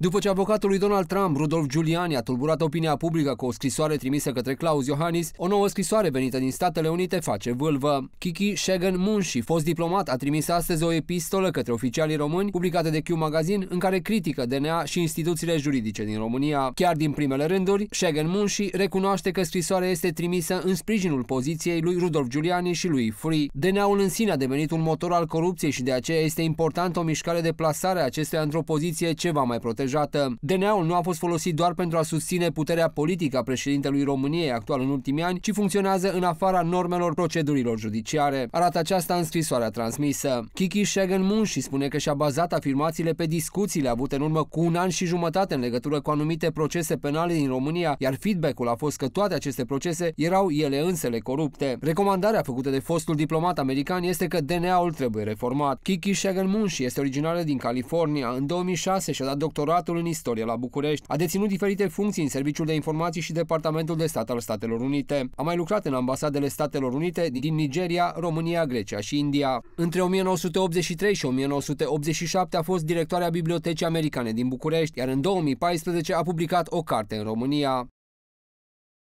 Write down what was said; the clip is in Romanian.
După ce avocatul lui Donald Trump, Rudolf Giuliani, a tulburat opinia publică cu o scrisoare trimisă către Claus Iohannis, o nouă scrisoare venită din Statele Unite face vâlvă. Kiki Shegan Munshi, fost diplomat, a trimis astăzi o epistolă către oficialii români, publicată de Q Magazine, în care critică DNA și instituțiile juridice din România. Chiar din primele rânduri, Shegan Munshi recunoaște că scrisoarea este trimisă în sprijinul poziției lui Rudolf Giuliani și lui Free. DNA-ul în sine a devenit un motor al corupției și de aceea este important o mișcare de plasare a acestuia într-o poziție ceva mai protejată protejată. DNA-ul nu a fost folosit doar pentru a susține puterea politică a președintelui României actual în ultimii ani, ci funcționează în afara normelor procedurilor judiciare. Arată aceasta în scrisoarea transmisă. Kiki Shagan Munshi spune că și-a bazat afirmațiile pe discuțiile avute în urmă cu un an și jumătate în legătură cu anumite procese penale din România, iar feedback-ul a fost că toate aceste procese erau ele însele corupte. Recomandarea făcută de fostul diplomat american este că DNA-ul trebuie reformat. Kiki Shagan Munshi este originară din California. În 2006 și-a dat doctorat doctoratul în istorie la București, a deținut diferite funcții în Serviciul de Informații și Departamentul de Stat al Statelor Unite. A mai lucrat în ambasadele Statelor Unite din Nigeria, România, Grecia și India. Între 1983 și 1987 a fost directoarea Bibliotecii Americane din București, iar în 2014 a publicat o carte în România.